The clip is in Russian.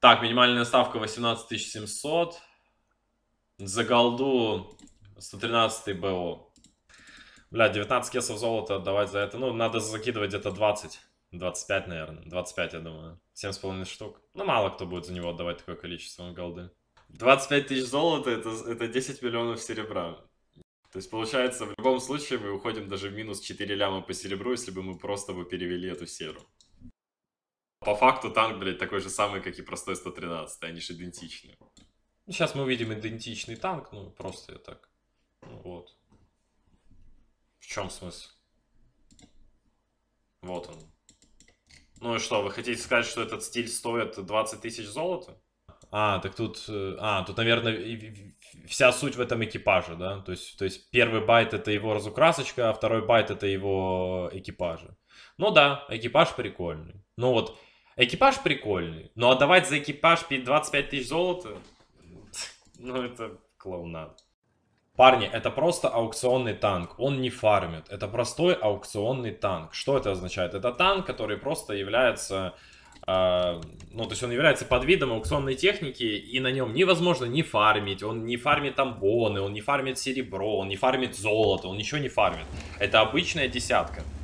Так, минимальная ставка 18700. За голду 113 БО. Бля, 19 кесов золота отдавать за это. Ну, надо закидывать где-то 20. 25, наверное. 25, я думаю. 7,5 штук. Ну, мало кто будет за него отдавать такое количество голды. 25 тысяч золота это, это 10 миллионов серебра. То есть, получается, в любом случае мы уходим даже в минус 4 ляма по серебру, если бы мы просто бы перевели эту серу. По факту танк, блядь, такой же самый, как и простой 113, они же идентичны. Сейчас ну, мы увидим идентичный танк, ну просто я так. Ну, вот. В чем смысл? Вот он. Ну и что, вы хотите сказать, что этот стиль стоит 20 тысяч золота? А, так тут, э, а, тут, наверное, вся суть в этом экипаже, да? То есть, то есть первый байт это его разукрасочка, а второй байт это его экипажа. Ну да, экипаж прикольный. Ну вот, Экипаж прикольный, но ну, отдавать а за экипаж 25 тысяч золота, ну это клоунад. Парни, это просто аукционный танк, он не фармит, это простой аукционный танк. Что это означает? Это танк, который просто является, э, ну то есть он является подвидом аукционной техники, и на нем невозможно не фармить, он не фармит тамбоны, он не фармит серебро, он не фармит золото, он ничего не фармит. Это обычная десятка.